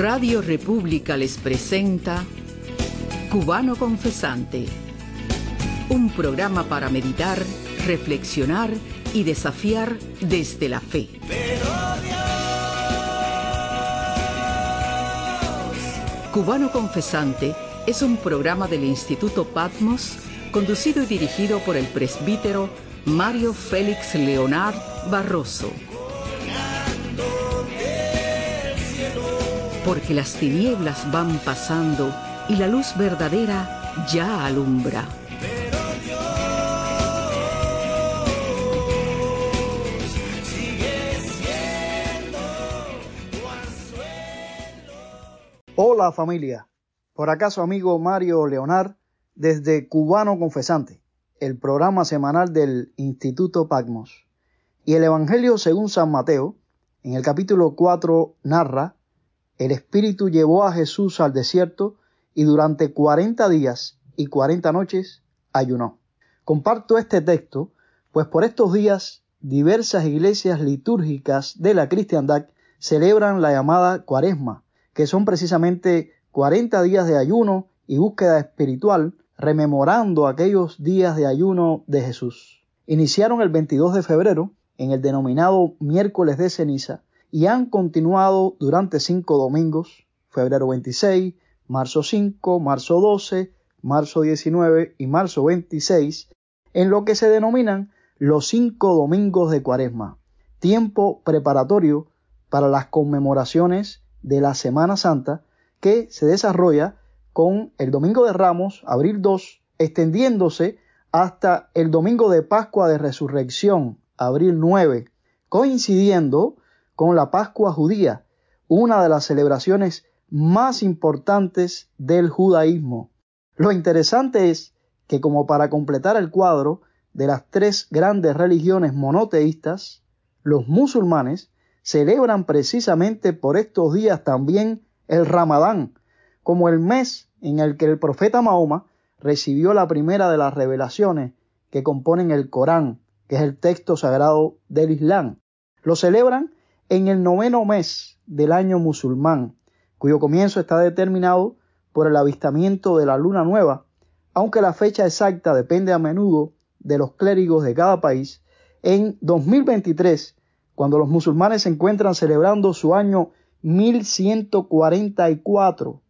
Radio República les presenta Cubano Confesante, un programa para meditar, reflexionar y desafiar desde la fe. Cubano Confesante es un programa del Instituto Patmos conducido y dirigido por el presbítero Mario Félix Leonard Barroso porque las tinieblas van pasando y la luz verdadera ya alumbra. Hola familia, por acaso amigo Mario Leonard desde Cubano Confesante, el programa semanal del Instituto Pacmos. Y el Evangelio según San Mateo, en el capítulo 4, narra el Espíritu llevó a Jesús al desierto y durante cuarenta días y cuarenta noches ayunó. Comparto este texto, pues por estos días diversas iglesias litúrgicas de la cristiandad celebran la llamada cuaresma, que son precisamente 40 días de ayuno y búsqueda espiritual, rememorando aquellos días de ayuno de Jesús. Iniciaron el 22 de febrero, en el denominado miércoles de ceniza, y han continuado durante cinco domingos, febrero 26, marzo 5, marzo 12, marzo 19 y marzo 26, en lo que se denominan los cinco domingos de cuaresma, tiempo preparatorio para las conmemoraciones de la Semana Santa que se desarrolla con el Domingo de Ramos, abril 2, extendiéndose hasta el Domingo de Pascua de Resurrección, abril 9, coincidiendo con la Pascua judía, una de las celebraciones más importantes del judaísmo. Lo interesante es que como para completar el cuadro de las tres grandes religiones monoteístas, los musulmanes celebran precisamente por estos días también el Ramadán, como el mes en el que el profeta Mahoma recibió la primera de las revelaciones que componen el Corán, que es el texto sagrado del Islam. Lo celebran en el noveno mes del año musulmán, cuyo comienzo está determinado por el avistamiento de la luna nueva, aunque la fecha exacta depende a menudo de los clérigos de cada país, en 2023, cuando los musulmanes se encuentran celebrando su año 1144,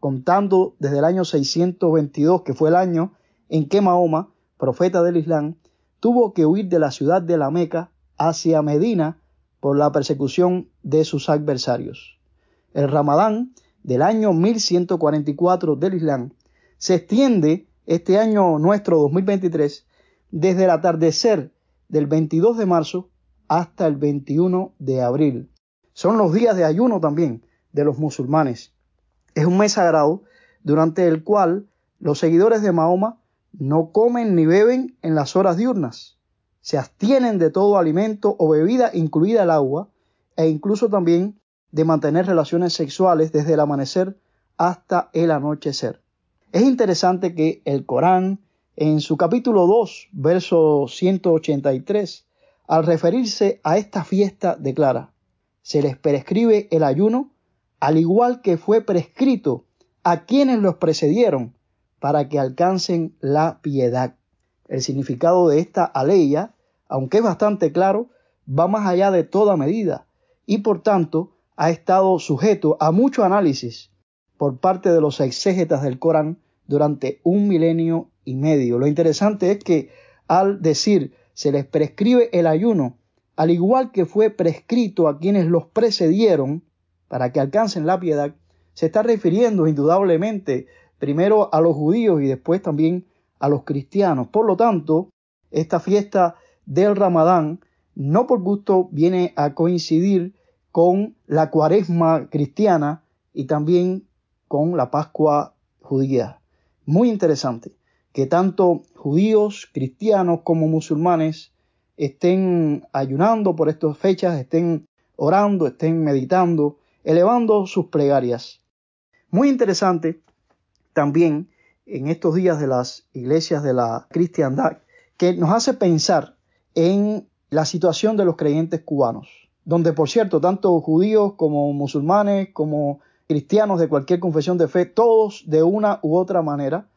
contando desde el año 622, que fue el año en que Mahoma, profeta del Islam, tuvo que huir de la ciudad de la Meca hacia Medina por la persecución de sus adversarios. El Ramadán del año 1144 del Islam se extiende este año nuestro 2023 desde el atardecer del 22 de marzo hasta el 21 de abril. Son los días de ayuno también de los musulmanes. Es un mes sagrado durante el cual los seguidores de Mahoma no comen ni beben en las horas diurnas se abstienen de todo alimento o bebida, incluida el agua, e incluso también de mantener relaciones sexuales desde el amanecer hasta el anochecer. Es interesante que el Corán, en su capítulo 2, verso 183, al referirse a esta fiesta, declara, se les prescribe el ayuno al igual que fue prescrito a quienes los precedieron para que alcancen la piedad. El significado de esta aleya, aunque es bastante claro, va más allá de toda medida y por tanto ha estado sujeto a mucho análisis por parte de los exégetas del Corán durante un milenio y medio. Lo interesante es que al decir se les prescribe el ayuno, al igual que fue prescrito a quienes los precedieron para que alcancen la piedad, se está refiriendo indudablemente primero a los judíos y después también a los cristianos. Por lo tanto, esta fiesta del Ramadán no por gusto viene a coincidir con la cuaresma cristiana y también con la Pascua judía. Muy interesante que tanto judíos, cristianos como musulmanes estén ayunando por estas fechas, estén orando, estén meditando, elevando sus plegarias. Muy interesante también en estos días de las iglesias de la cristiandad que nos hace pensar en la situación de los creyentes cubanos, donde por cierto, tanto judíos como musulmanes, como cristianos de cualquier confesión de fe, todos de una u otra manera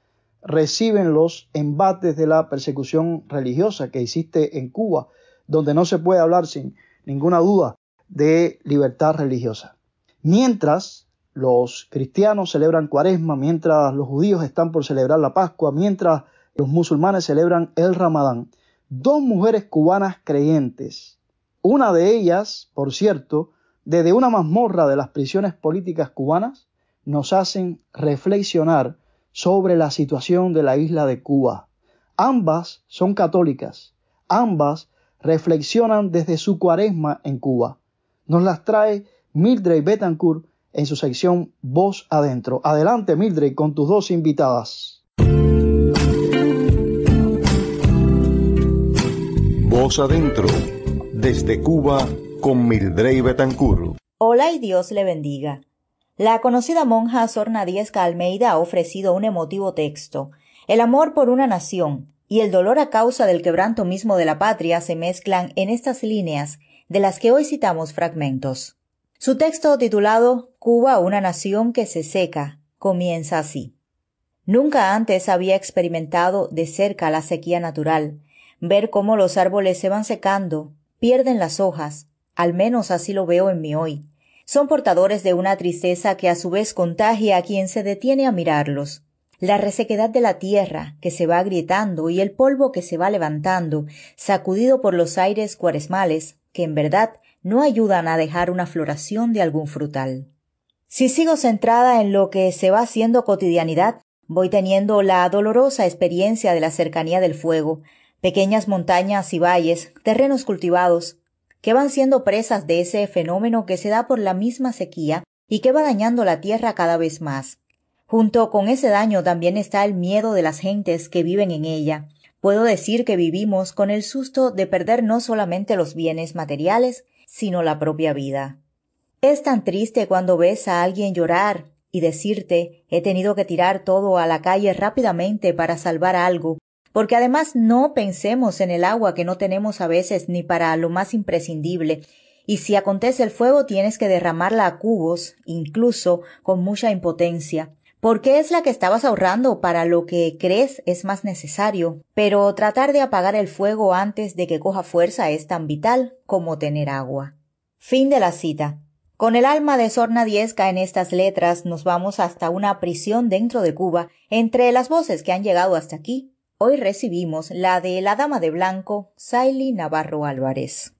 reciben los embates de la persecución religiosa que existe en Cuba, donde no se puede hablar sin ninguna duda de libertad religiosa. Mientras los cristianos celebran cuaresma, mientras los judíos están por celebrar la Pascua, mientras los musulmanes celebran el Ramadán. Dos mujeres cubanas creyentes, una de ellas, por cierto, desde una mazmorra de las prisiones políticas cubanas, nos hacen reflexionar sobre la situación de la isla de Cuba. Ambas son católicas, ambas reflexionan desde su cuaresma en Cuba. Nos las trae Mildred Betancourt en su sección Voz Adentro. Adelante, Mildred, con tus dos invitadas. Voz Adentro, desde Cuba, con Mildred Betancur. Hola y Dios le bendiga. La conocida monja Sorna Diezca Almeida ha ofrecido un emotivo texto. El amor por una nación y el dolor a causa del quebranto mismo de la patria se mezclan en estas líneas de las que hoy citamos fragmentos. Su texto titulado Cuba, una nación que se seca, comienza así. Nunca antes había experimentado de cerca la sequía natural, ver cómo los árboles se van secando, pierden las hojas, al menos así lo veo en mi hoy. Son portadores de una tristeza que a su vez contagia a quien se detiene a mirarlos. La resequedad de la tierra que se va agrietando y el polvo que se va levantando, sacudido por los aires cuaresmales, que en verdad no ayudan a dejar una floración de algún frutal. Si sigo centrada en lo que se va haciendo cotidianidad, voy teniendo la dolorosa experiencia de la cercanía del fuego, pequeñas montañas y valles, terrenos cultivados, que van siendo presas de ese fenómeno que se da por la misma sequía y que va dañando la tierra cada vez más. Junto con ese daño también está el miedo de las gentes que viven en ella. Puedo decir que vivimos con el susto de perder no solamente los bienes materiales, sino la propia vida. Es tan triste cuando ves a alguien llorar y decirte he tenido que tirar todo a la calle rápidamente para salvar algo, porque además no pensemos en el agua que no tenemos a veces ni para lo más imprescindible, y si acontece el fuego tienes que derramarla a cubos, incluso con mucha impotencia porque es la que estabas ahorrando para lo que crees es más necesario, pero tratar de apagar el fuego antes de que coja fuerza es tan vital como tener agua. Fin de la cita. Con el alma de Sorna Diezca en estas letras nos vamos hasta una prisión dentro de Cuba. Entre las voces que han llegado hasta aquí, hoy recibimos la de la dama de blanco, Saily Navarro Álvarez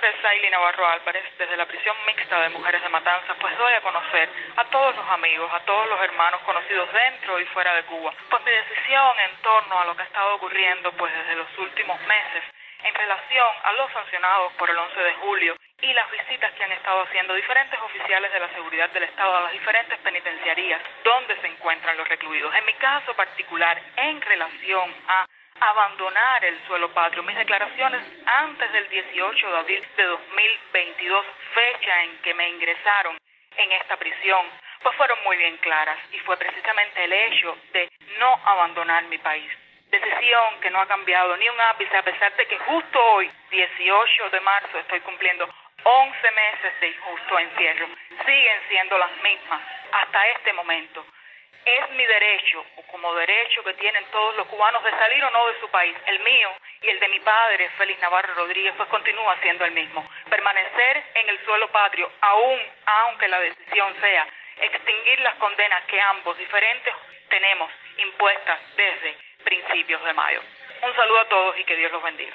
nombre es Saily Navarro Álvarez, desde la prisión mixta de Mujeres de Matanzas, pues doy a conocer a todos los amigos, a todos los hermanos conocidos dentro y fuera de Cuba, pues mi decisión en torno a lo que ha estado ocurriendo pues desde los últimos meses en relación a los sancionados por el 11 de julio y las visitas que han estado haciendo diferentes oficiales de la seguridad del Estado a las diferentes penitenciarías donde se encuentran los recluidos. En mi caso particular, en relación a abandonar el suelo patrio. Mis declaraciones antes del 18 de abril de 2022, fecha en que me ingresaron en esta prisión, pues fueron muy bien claras y fue precisamente el hecho de no abandonar mi país. Decisión que no ha cambiado ni un ápice a pesar de que justo hoy, 18 de marzo, estoy cumpliendo 11 meses de injusto encierro. Siguen siendo las mismas hasta este momento. Es mi derecho, o como derecho que tienen todos los cubanos de salir o no de su país, el mío y el de mi padre, Félix Navarro Rodríguez, pues continúa siendo el mismo. Permanecer en el suelo patrio, aun aunque la decisión sea extinguir las condenas que ambos diferentes tenemos impuestas desde principios de mayo. Un saludo a todos y que Dios los bendiga.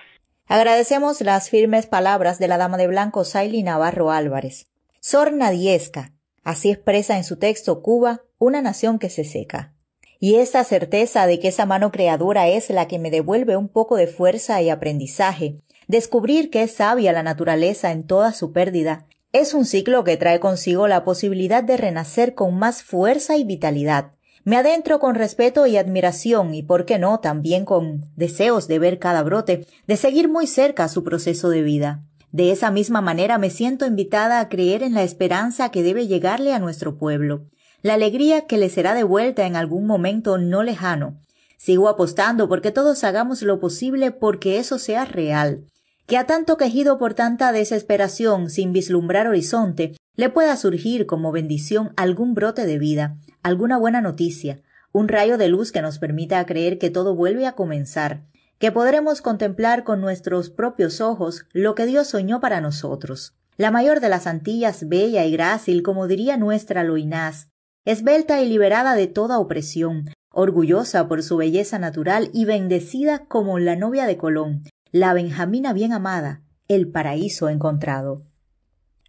Agradecemos las firmes palabras de la dama de blanco Saily Navarro Álvarez. Sorna Diezca, así expresa en su texto Cuba una nación que se seca. Y esa certeza de que esa mano creadora es la que me devuelve un poco de fuerza y aprendizaje, descubrir que es sabia la naturaleza en toda su pérdida, es un ciclo que trae consigo la posibilidad de renacer con más fuerza y vitalidad. Me adentro con respeto y admiración y, por qué no, también con deseos de ver cada brote, de seguir muy cerca su proceso de vida. De esa misma manera me siento invitada a creer en la esperanza que debe llegarle a nuestro pueblo, la alegría que le será devuelta en algún momento no lejano. Sigo apostando porque todos hagamos lo posible porque eso sea real. Que a tanto quejido por tanta desesperación sin vislumbrar horizonte, le pueda surgir como bendición algún brote de vida, alguna buena noticia, un rayo de luz que nos permita creer que todo vuelve a comenzar, que podremos contemplar con nuestros propios ojos lo que Dios soñó para nosotros. La mayor de las Antillas, bella y grácil, como diría nuestra Loinás, esbelta y liberada de toda opresión, orgullosa por su belleza natural y bendecida como la novia de Colón, la Benjamina bien amada, el paraíso encontrado.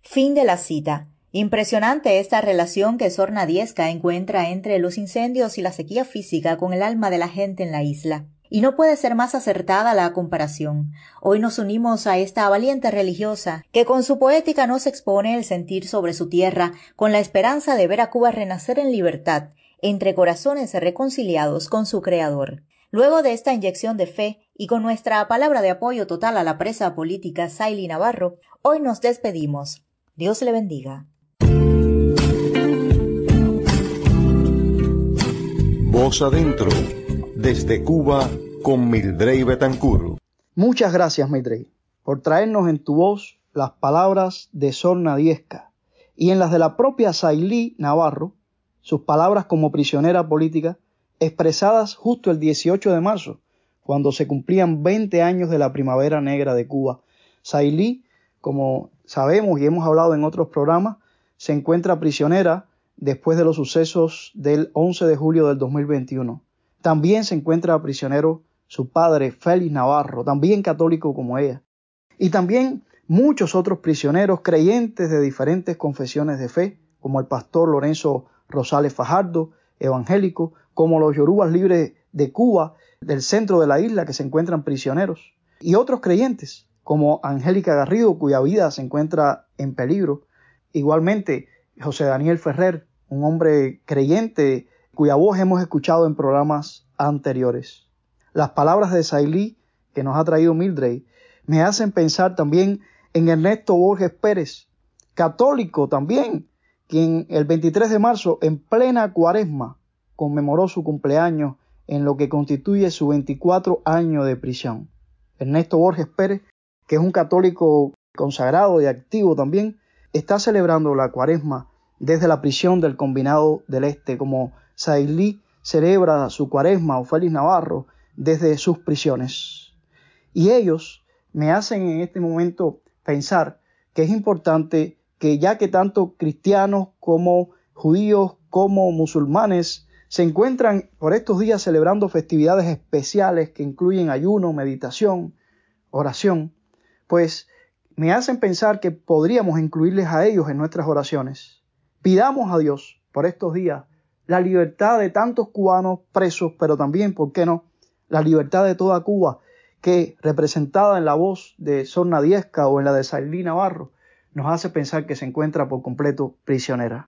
Fin de la cita. Impresionante esta relación que Sorna encuentra entre los incendios y la sequía física con el alma de la gente en la isla. Y no puede ser más acertada la comparación. Hoy nos unimos a esta valiente religiosa que con su poética nos expone el sentir sobre su tierra con la esperanza de ver a Cuba renacer en libertad, entre corazones reconciliados con su Creador. Luego de esta inyección de fe y con nuestra palabra de apoyo total a la presa política Saile Navarro, hoy nos despedimos. Dios le bendiga. Voz adentro desde Cuba con Mildrey Betancourt. Muchas gracias, Mildrey, por traernos en tu voz las palabras de Sorna Diezca y en las de la propia Sailí Navarro, sus palabras como prisionera política, expresadas justo el 18 de marzo, cuando se cumplían 20 años de la Primavera Negra de Cuba. Sailí, como sabemos y hemos hablado en otros programas, se encuentra prisionera después de los sucesos del 11 de julio del 2021. También se encuentra prisionero su padre, Félix Navarro, también católico como ella. Y también muchos otros prisioneros creyentes de diferentes confesiones de fe, como el pastor Lorenzo Rosales Fajardo, evangélico, como los yorubas libres de Cuba, del centro de la isla, que se encuentran prisioneros, y otros creyentes, como Angélica Garrido, cuya vida se encuentra en peligro. Igualmente, José Daniel Ferrer, un hombre creyente cuya voz hemos escuchado en programas anteriores. Las palabras de Sailí que nos ha traído Mildred me hacen pensar también en Ernesto Borges Pérez, católico también, quien el 23 de marzo, en plena cuaresma, conmemoró su cumpleaños en lo que constituye su 24 año de prisión. Ernesto Borges Pérez, que es un católico consagrado y activo también, está celebrando la cuaresma desde la prisión del Combinado del Este como Sailí celebra su cuaresma o Félix Navarro desde sus prisiones. Y ellos me hacen en este momento pensar que es importante que ya que tanto cristianos como judíos como musulmanes se encuentran por estos días celebrando festividades especiales que incluyen ayuno, meditación, oración, pues me hacen pensar que podríamos incluirles a ellos en nuestras oraciones. Pidamos a Dios por estos días la libertad de tantos cubanos presos, pero también, ¿por qué no?, la libertad de toda Cuba, que representada en la voz de Sorna Diezca o en la de Sailí Navarro, nos hace pensar que se encuentra por completo prisionera.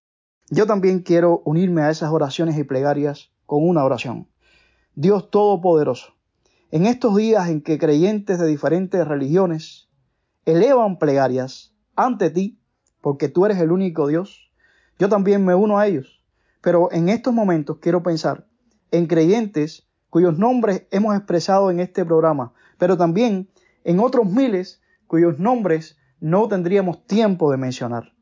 Yo también quiero unirme a esas oraciones y plegarias con una oración. Dios Todopoderoso, en estos días en que creyentes de diferentes religiones elevan plegarias ante ti, porque tú eres el único Dios, yo también me uno a ellos pero en estos momentos quiero pensar en creyentes cuyos nombres hemos expresado en este programa, pero también en otros miles cuyos nombres no tendríamos tiempo de mencionar.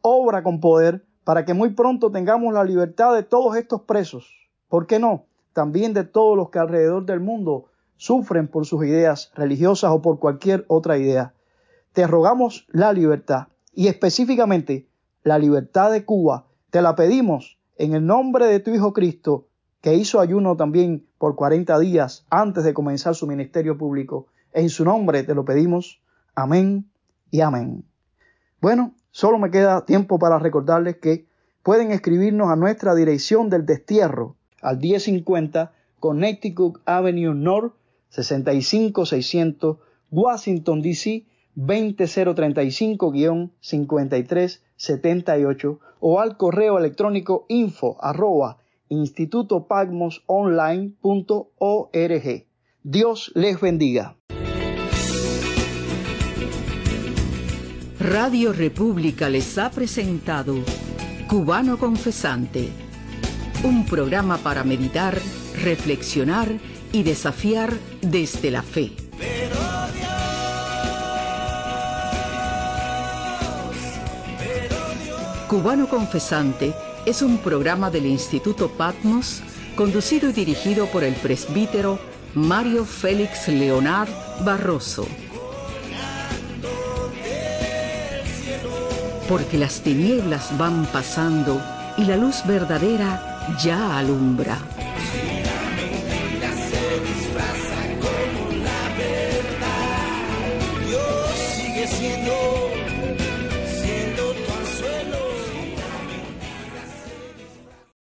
Obra con poder para que muy pronto tengamos la libertad de todos estos presos. ¿Por qué no? También de todos los que alrededor del mundo sufren por sus ideas religiosas o por cualquier otra idea. Te rogamos la libertad y específicamente la libertad de Cuba. Te la pedimos en el nombre de tu Hijo Cristo, que hizo ayuno también por 40 días antes de comenzar su ministerio público. En su nombre te lo pedimos. Amén y amén. Bueno, solo me queda tiempo para recordarles que pueden escribirnos a nuestra dirección del destierro al 1050 Connecticut Avenue North 65600 Washington DC 20035-5378 o al correo electrónico info arroba institutopagmosonline.org. Dios les bendiga. Radio República les ha presentado Cubano Confesante, un programa para meditar, reflexionar y desafiar desde la fe Cubano Confesante es un programa del Instituto Patmos conducido y dirigido por el presbítero Mario Félix Leonard Barroso. Porque las tinieblas van pasando y la luz verdadera ya alumbra.